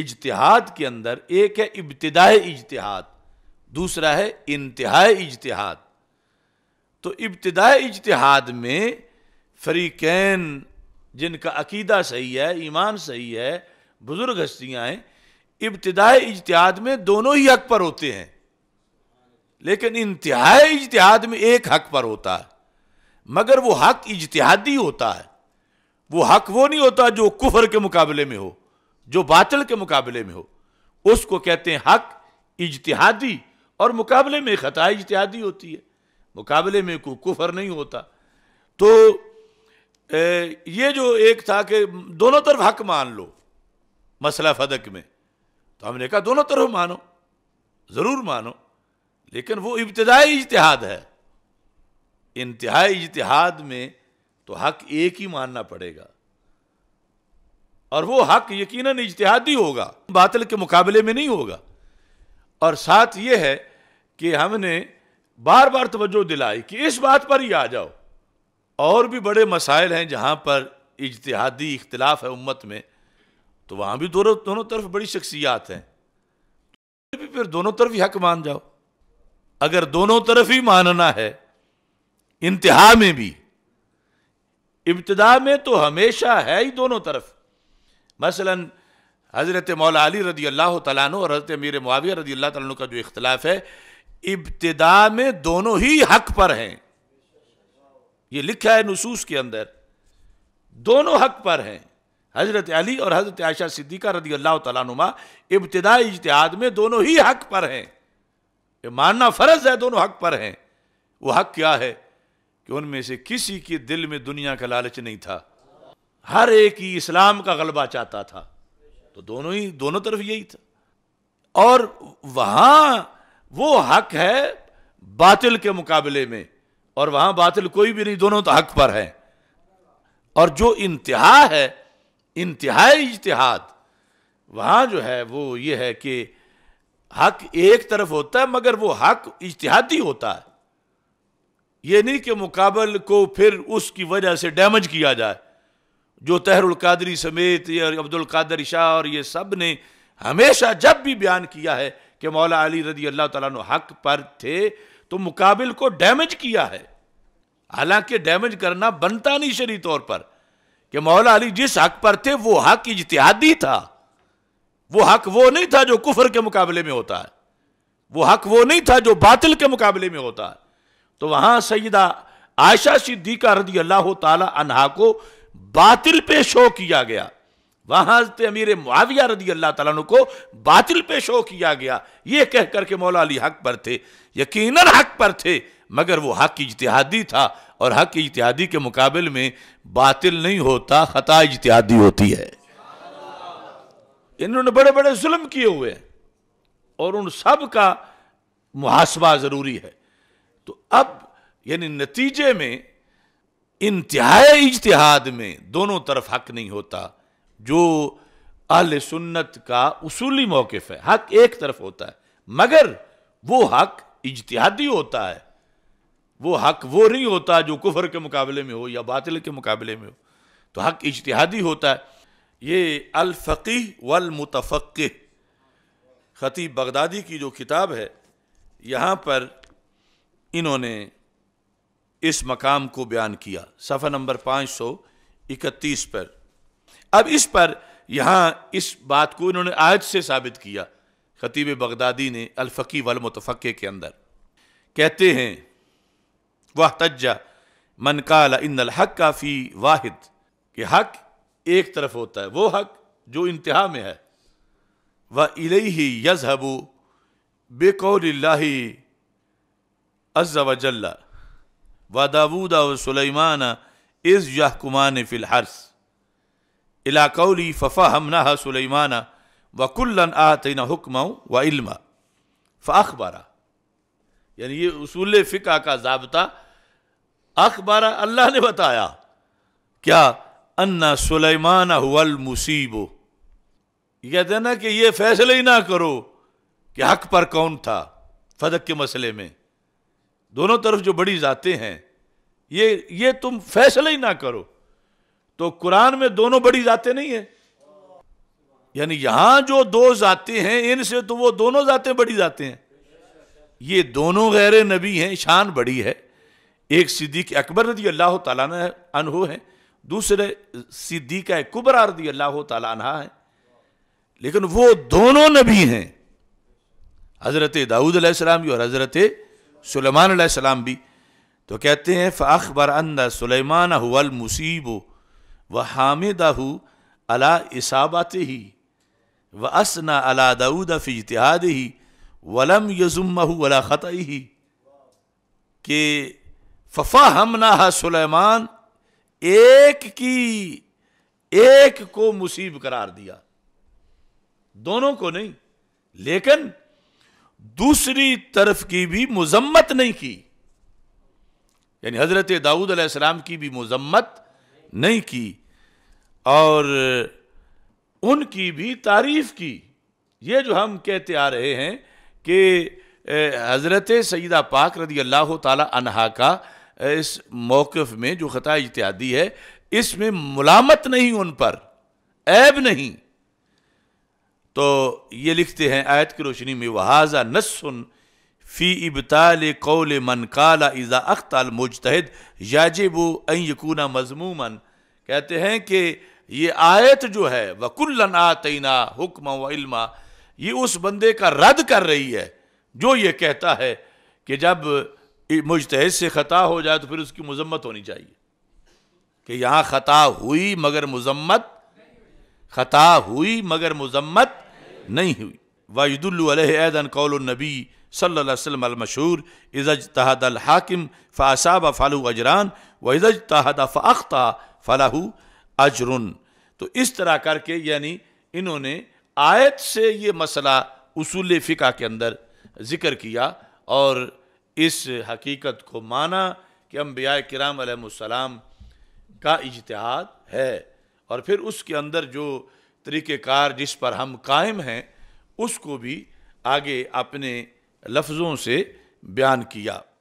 इजतहाद के अंदर एक है इब्तदाई इजतहाद दूसरा है इंतहा इजतहाद तो इब्तदाई इजतहाद में फरीकैन जिनका अकीदा सही है ईमान सही है बुज़ुर्ग हस्तियाँ हैं इब्तदाई इजतहाद में दोनों ही हक पर होते हैं लेकिन इंतहा इजतहाद में एक हक पर होता है मगर वो हक इजतहादी होता है वो हक वो नहीं होता जो कुफर के मुकाबले में हो जो बातल के मुकाबले में हो उसको कहते हैं हक इजतहादी और मुकाबले में ख़ता इजतहादी होती है मुकाबले में को कुफर नहीं होता तो ए, ये जो एक था कि दोनों तरफ हक मान लो मसला फदक में तो हमने कहा दोनों तरफ मानो ज़रूर मानो लेकिन वो इब्तदाई इजतहाद है इंतहाई इजतहाद में तो हक एक ही मानना पड़ेगा और वो हक यकीनन इजतहादी होगा बातल के मुकाबले में नहीं होगा और साथ ये है कि हमने बार बार तोज्जो दिलाई कि इस बात पर ही आ जाओ और भी बड़े मसाइल हैं जहाँ पर इजतहादी इख्तलाफ है उम्मत में तो वहाँ भी दोनों दोनों तरफ बड़ी शख्सियात हैं तो फिर दोनों तरफ ही हक मान जाओ अगर दोनों तरफ ही मानना है इंतहा में भी इब्तदा में तो हमेशा है ही दोनों तरफ मसला हज़रत मौला अली रदी अल्लाह तैन और हज़रत मीर मुआविया रदी अल्लाह तन का जो इख्तलाफ है इब्तदा में दोनों ही हक पर हैं ये लिखा है नसूस के अंदर दोनों हक पर हैं हज़रत अली और हज़रत आयशा सिद्दीका रदी अल्लाह तुमा इब्तदा इजतहाद में दोनों ही हक पर हैं ये मानना फ़र्ज है दोनों हक पर हैं वो हक क्या है कि उनमें से किसी के दिल में दुनिया का लालच नहीं था हर एक ही इस्लाम का गलबा चाहता था तो दोनों ही दोनों तरफ यही था और वहां वो हक है बातिल के मुकाबले में और वहां बातिल कोई भी नहीं दोनों तो हक पर है और जो इंतहा है इंतहा इजतहाद वहां जो है वो ये है कि हक एक तरफ होता है मगर वो हक इजतहादी होता है ये नहीं कि मुकाबल को फिर उसकी वजह से डैमेज किया जाए जो तहरुल कादरी समेत ये अब्दुल कादर शाह और ये सब ने हमेशा जब भी बयान किया है कि मौला अली रजी अल्लाह तला हक पर थे तो मुकाबिल को डैमेज किया है हालांकि डैमेज करना बनता नहीं शरी तौर पर कि मौला अली जिस हक पर थे वो हक इजतहादी था वो हक वो नहीं था जो कुफर के मुकाबले में होता है वो हक वो नहीं था जो बातिल के मुकाबले में होता है तो वहां सईदा आयशा सिद्दीका रदी अल्लाह तला को बातिल पे शो किया गया वहां अमीर मुआविया रदी अल्लाह तला को बातिल पे शो किया गया यह कह के मौला अली हक पर थे यकीन हक पर थे मगर वो हक इजतिहादी था और हक इजतिहादी के मुकाबले में बातिल नहीं होता ख़ता इजतिहादी होती है इन्होंने बड़े बड़े जुल्म किए हुए हैं और उन सब का मुहासबा ज़रूरी है तो अब यानी नतीजे में इंतहा इजतहाद में दोनों तरफ हक नहीं होता जो अल सुन्नत का उसूली मौक़ है हक एक तरफ होता है मगर वो हक इजतहादी होता है वो हक वो नहीं होता जो कुफर के मुकाबले में हो या बातिल के मुकाबले में हो तो हक इजतहादी होता है ये अलफ़ी वलमतफ़ ख़तीब बगदादी की जो किताब है यहाँ पर इन्होंने इस मकाम को बयान किया सफ़ा नंबर पाँच सौ इकतीस पर अब इस पर यहाँ इस बात को इन्होंने आयत से साबित किया खतीब बगदादी ने अलफ़ी वलमतफ़े के अंदर कहते हैं वह तज्जा मन काल इन हक काफ़ी वाहिद कि हक एक तरफ होता है वो हक जो इंतहा में है वह ही यजहबू बेकौल अज्जा वजल्ला و داوود و سليمان اذ يحكمان في الحرث الى قولي ففهمناها سليمان وكلا آتينا حكما وعلما فاخبر یعنی یہ اصول فقہ کا ضابطہ اخبار اللہ نے بتایا کیا انا سلیمان هو المصیب کہتے ہیں نا کہ یہ فیصلہ ہی نہ کرو کہ حق پر کون تھا فدق کے مسئلے میں दोनों तरफ जो बड़ी जाते हैं ये ये तुम फैसला ही ना करो तो कुरान में दोनों बड़ी जाते नहीं है यानी यहां जो दो जाते हैं इनसे तो वो दोनों जाते बड़ी जाते हैं ये दोनों गैर नबी हैं शान बड़ी है एक सिद्दीक अकबर रदी अल्लाह तहो है दूसरे सिद्दीक कुबरा रदी अल्लाह तहा है लेकिन वो दोनों नबी हैं हज़रत दाऊद और हज़रत सुलेमान सलाम भी तो कहते हैं फ़ाखबर अंदा सुलेमान हुल मुसीबो व हामिद हु अला इसाबत ही व असना अला दाऊद फ़ी इतिहाद ही वलम यजुम वला ख़त ही कि फ़फ़ा हमना सुलेमान एक की एक को मुसीब करार दिया दोनों को नहीं लेकिन दूसरी तरफ की भी मजम्मत नहीं की यानी हज़रत दाऊद अलैहिस्सलाम की भी मजम्मत नहीं की और उनकी भी तारीफ की ये जो हम कहते आ रहे हैं कि हज़रत सईदा पाक रदी अल्लाह तहा का इस मौक़ में जो ख़ता इत्यादि है इसमें मुलामत नहीं उन पर ऐब नहीं तो ये लिखते हैं आयत की रोशनी में वहाजा नसन फ़ी इबताल कौल मन काला इज़ा अख्ताल मुजतहद याजिब अकूना मजमूमन कहते हैं कि ये आयत जो है वकुल्लन आतना हुक्म वलमा ये उस बंदे का रद्द कर रही है जो ये कहता है कि जब मुजतहद से ख़ता हो जाए तो फिर उसकी मजम्मत होनी चाहिए कि यहाँ ख़ता हुई मगर मजम्मत ख़ता हुई मगर मजम्मत नहीं हुई वायुदुल्लैदन नबी सल्लम अलमशहूर इज़ज तहद हाकिम फ़ासाब फ़ालू अजरान व इज़ज तहद फ़ाख्ता फ़लाहू अजरन तो इस तरह करके यानी इन्होंने आयत से ये मसला उसूल फ़िका के अंदर ज़िक्र किया और इस हकीकत को माना कि अम्बिया कराम का इजतहाद है और फिर उसके अंदर जो तरीक़ार जिस पर हम कायम हैं उसको भी आगे अपने लफ्ज़ों से बयान किया